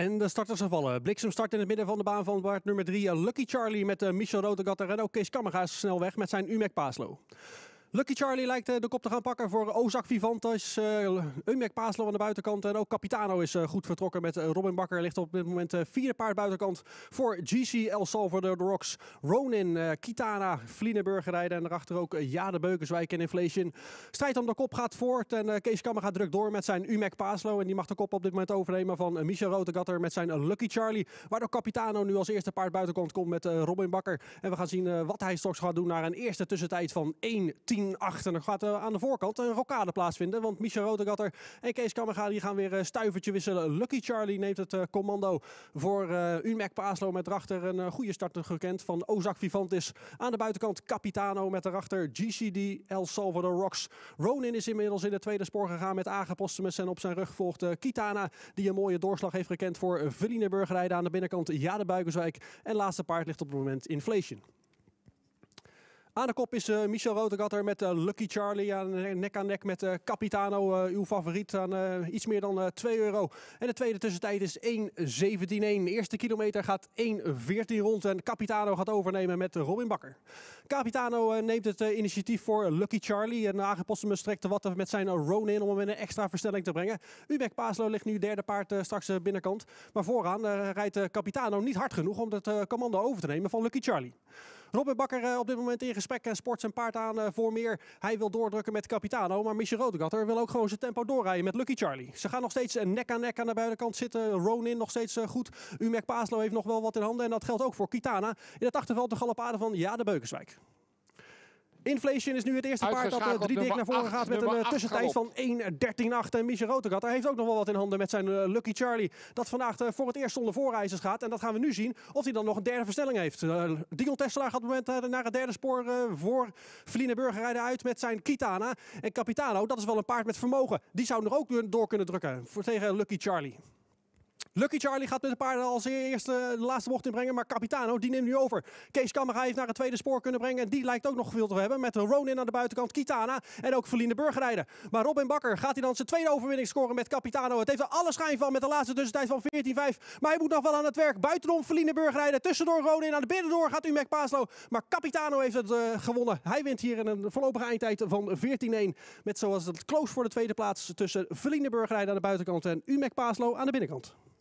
En de starters gevallen. Bliksemstart in het midden van de baan van baard nummer 3. Lucky Charlie met eh, Michel Rotegatter en ook Kees is snel weg met zijn Umek Paaslo. Lucky Charlie lijkt eh, de kop te gaan pakken voor Ozak Vivantes. Uh, eh, Umek Paaslo aan de buitenkant. En ook Capitano is eh, goed vertrokken met Robin Bakker. Ligt op dit moment vierde paard buitenkant voor GC El Salvador de Rocks. Ronin, Kitana, Vlieneburgerijden rijden. En daarachter ook Jade Beukenswijk en Inflation. Strijd om de kop gaat voort. En uh, Kees Kammer gaat druk door met zijn Umek Paaslo. En die mag de kop op dit moment overnemen van Michel Rotegatter met zijn Lucky Charlie. Waardoor Capitano nu als eerste paard buitenkant komt met Robin Bakker. En we gaan zien wat hij straks gaat doen naar een eerste tussentijd van 1 10 achter. Dan gaat eh, aan de voorkant een rokade plaatsvinden. Want Michel Rotegatter en Kees Kammerga die gaan weer eh, stuivertje wisselen. Lucky Charlie neemt het eh, commando voor Unmec Paaslo met erachter een goede start gekend van Ozak Vivantis. Aan de buitenkant Capitano met erachter GCD El Salvador Rocks. Ronin is inmiddels in de tweede spoor gegaan met Agapostemus En op zijn rug volgt Kitana die een mooie doorslag heeft gekend voor Veline Burgerijden aan de binnenkant. Jade de Buikenswijk. En laatste paard ligt op het moment Inflation. Aan de kop is uh, Michel Rotegatter met eh, Lucky Charlie. Aan, nek aan nek met eh, Capitano, uw favoriet, aan iets meer dan 2 euro. En de tweede tussentijd is 1.17.1. De eerste kilometer gaat 1.14 rond. En Capitano gaat overnemen met Robin Bakker. Capitano neemt het initiatief voor Lucky Charlie. En Hagen Possum strekt de met zijn Ronin om hem in een extra versnelling te brengen. Ubek Paslo ligt nu derde paard straks binnenkant. Maar vooraan rijdt Capitano niet hard genoeg om het commando over te nemen van Lucky Charlie. Robin Bakker eh, op dit moment in gesprek en eh, sport zijn paard aan eh, voor meer. Hij wil doordrukken met Capitano, maar Michel Rodegatter wil ook gewoon zijn tempo doorrijden met Lucky Charlie. Ze gaan nog steeds nek aan nek aan de buitenkant zitten. Ronin nog steeds goed. Umek Paaslo heeft nog wel wat in handen en dat geldt ook voor Kitana. In het achterveld de galopade van Ja de Beukenswijk. Inflation is nu het eerste paard dat eh, drie dik naar voren gaat met een eh, tussentijd van 1.13.8. En eh, Michel Hij heeft ook nog wel wat in handen met zijn Lucky Charlie. Dat vandaag voor het eerst zonder voorreizers gaat. En dat gaan we nu zien of hij dan nog een derde verstelling heeft. Dion Tesla gaat op het moment naar het derde spoor voor Feline Burger rijden uit met zijn Kitana. En Capitano, dat is wel een paard met vermogen. Die zou nog ook door kunnen drukken voor tegen Lucky Charlie. Lucky Charlie gaat met de paarden als eerste de laatste bocht inbrengen. Maar Capitano, die neemt nu over. Kees Kamera heeft naar het tweede spoor kunnen brengen. En die lijkt ook nog veel te hebben. Met Ronin aan de buitenkant, Kitana en ook Verliende Burgerrijden. Maar Robin Bakker gaat hij dan zijn tweede overwinning scoren met Capitano. Het heeft er alle schijn van met de laatste tussentijd van 14-5. Maar hij moet nog wel aan het werk. Buitenom Verliende Burgerrijden. Tussendoor Ronin aan de binnendoor gaat Umek Paaslo. Maar Capitano heeft het eh, gewonnen. Hij wint hier in een voorlopige eindtijd van 14-1. Met zoals het close voor de tweede plaats tussen Verliende Burgerrijden aan de buitenkant en Umek Paaslo aan de binnenkant.